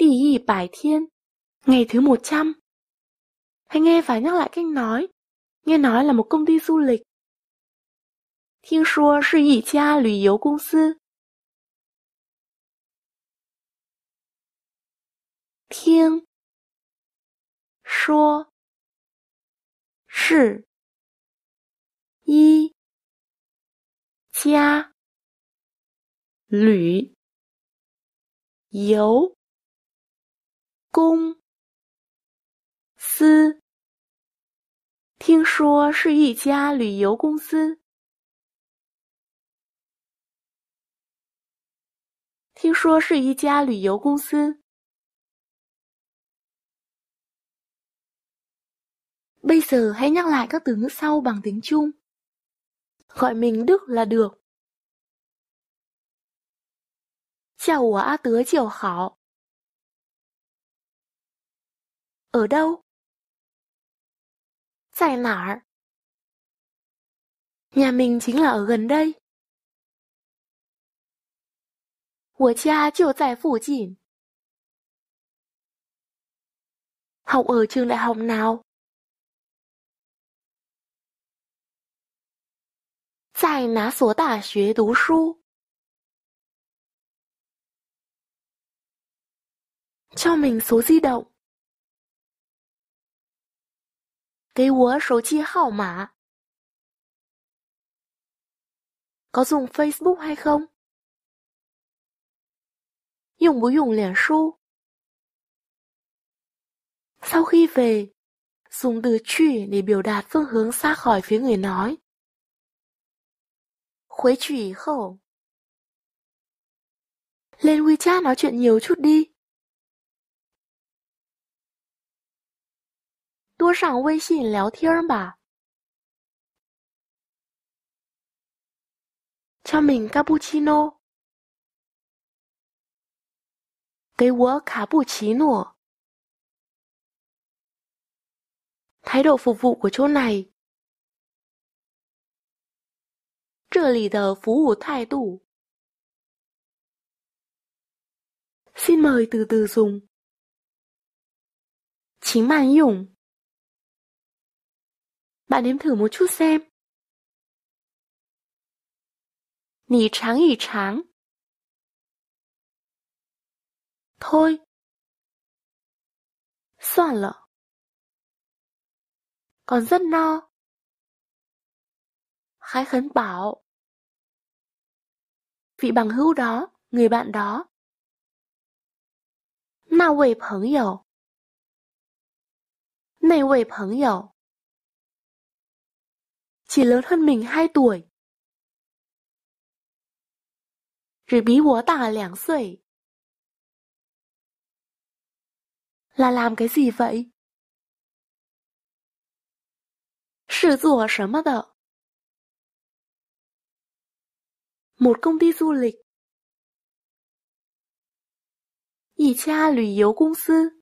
第一百天, ngày thứ trăm. Hãy nghe và nhắc lại cách nói, nghe nói là một công ty du lịch. 听说是一家旅游公司。听说是一家旅游公司听说是一家旅游公司。听说是一家旅游公司。bây giờ hãy nhắc lại các từ ngữ sau bằng tiếng Trung. gọi mình Đức là được. 叫我阿德就好。ở đâu? Tại nả? Nhà mình chính là ở gần đây. 我家就在附近。học ở trường đại học nào? Tại nà sổ đà xuế đú su. Cho mình số di động. 给我手机号码. Có dùng Facebook hay không? Dùng bố dùng liền su. Sau khi về, dùng từ truy để biểu đạt phương hướng xa khỏi phía người nói. Khuấy truy khẩu. Lên WeChat nói chuyện nhiều chút đi. 多上微信聊天儿吧。chào mình càpuchino，给我卡布奇诺。Thái độ phục vụ của chỗ này，这里的服务态度。Xin mời từ từ dùng，请慢用。bạn nếm thử một chút xem. Nì tráng ý tráng. Thôi. Soạn lợ. Còn rất no. Khái khấn bảo. Vị bằng hữu đó, người bạn đó. Na quầy phấn dầu. Này quầy phấn dầu chỉ lớn hơn mình 2 tuổi. 只比我大两岁。Là làm cái gì vậy? 是做什么的? Một công ty du lịch. 一家旅游公司。